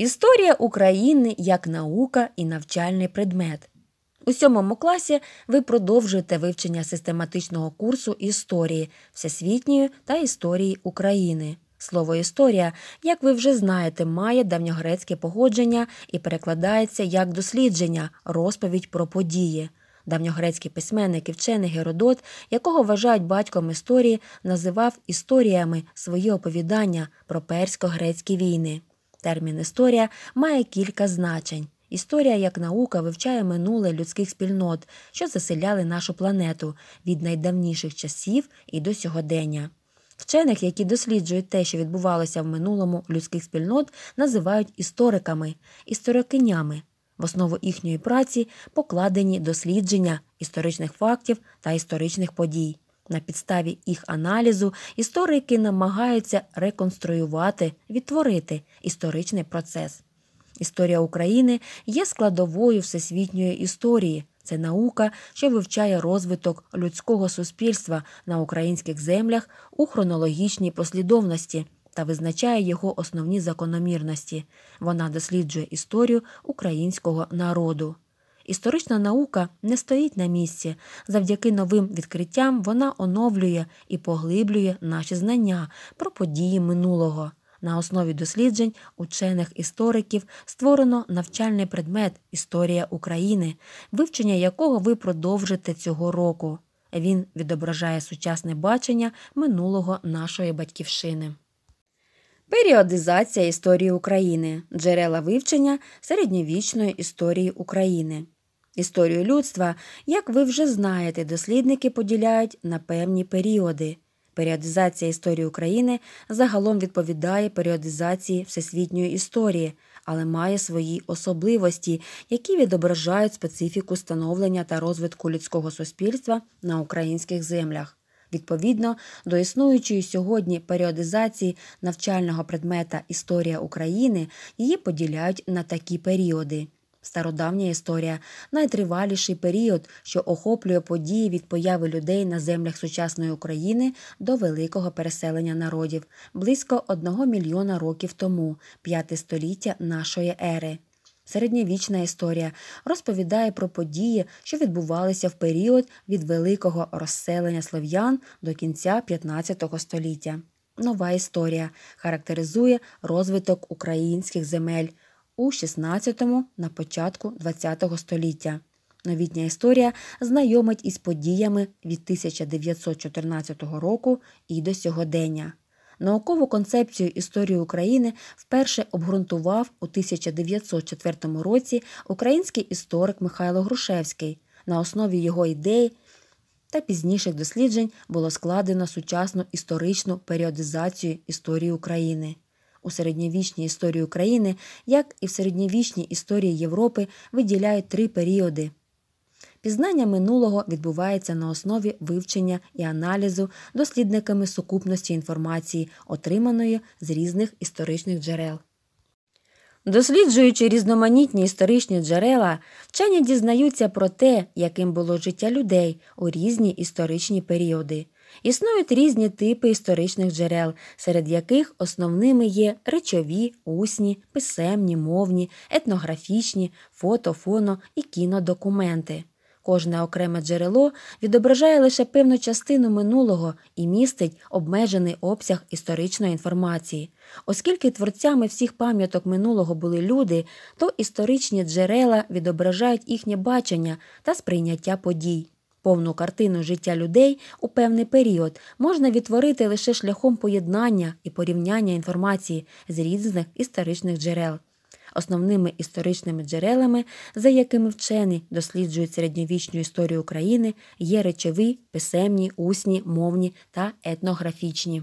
Історія України як наука і навчальний предмет. У сьомому класі ви продовжуєте вивчення систематичного курсу історії всесвітньої та історії України. Слово історія, як ви вже знаєте, має давньогрецьке походження і перекладається як дослідження, розповідь про події. Давньогрецький письменник і вчений Геродот, якого вважають батьком історії, називав історіями свої оповідання про персько-грецькі війни. Термін історія має кілька значень. Історія як наука вивчає минуле людських спільнот, що заселяли нашу планету від найдавніших часів і до сьогодення. Вчених, які досліджують те, що відбувалося в минулому людських спільнот, називають істориками, історикинями. В основу їхньої праці покладені дослідження історичних фактів та історичних подій. На підставі їх аналізу історики намагаються реконструювати, відтворити історичний процес. Історія України є складовою всесвітньої історії. Це наука, що вивчає розвиток людського суспільства на українських землях у хронологічній послідовності та визначає його основні закономірності. Вона досліджує історію українського народу. Історична наука не стоїть на місці. Завдяки новим відкриттям вона оновлює і поглиблює наші знання про події минулого. На основі досліджень учених істориків створено навчальний предмет Історія України, вивчення якого ви продовжите цього року. Він відображає сучасне бачення минулого нашої батьківщини. Періодизація історії України джерела вивчення середньовічної історії України. Історію людства, як ви вже знаєте, дослідники поділяють на певні періоди. Періодизація історії України загалом відповідає періодизації всесвітньої історії, але має свої особливості, які відображають специфіку становлення та розвитку людського суспільства на українських землях. Відповідно до існуючої сьогодні періодизації навчального предмета Історія України її поділяють на такі періоди. Стародавня історія найтриваліший період, що охоплює події від появи людей на землях сучасної України до великого переселення народів близько одного мільйона років тому, п'яте століття нашої ери. Середньовічна історія розповідає про події, що відбувалися в період від великого розселення слов'ян до кінця 15 століття. Нова історія характеризує розвиток українських земель у 16 му на початку ХХ століття. Новітня історія знайомить із подіями від 1914 року і до сьогодення. Наукову концепцію історії України вперше обґрунтував у 1904 році український історик Михайло Грушевський. На основі його ідей та пізніших досліджень було складено сучасну історичну періодизацію історії України. У середньовічній історії України, як і в середньовічній історії Європи, виділяють три періоди. Пізнання минулого відбувається на основі вивчення і аналізу дослідниками сукупності інформації, отриманої з різних історичних джерел. Досліджуючи різноманітні історичні джерела, вчені дізнаються про те, яким було життя людей у різні історичні періоди, Існують різні типи історичних джерел, серед яких основними є речові, усні, писемні, мовні, етнографічні, фото, фоно і кінодокументи. Кожне окреме джерело відображає лише певну частину минулого і містить обмежений обсяг історичної інформації. Оскільки творцями всіх пам'яток минулого були люди, то історичні джерела відображають їхнє бачення та сприйняття подій. Повну картину життя людей у певний період можна відтворити лише шляхом поєднання і порівняння інформації з різних історичних джерел. Основними історичними джерелами, за якими вчені досліджують середньовічну історію України, є речові, писемні, усні, мовні та етнографічні.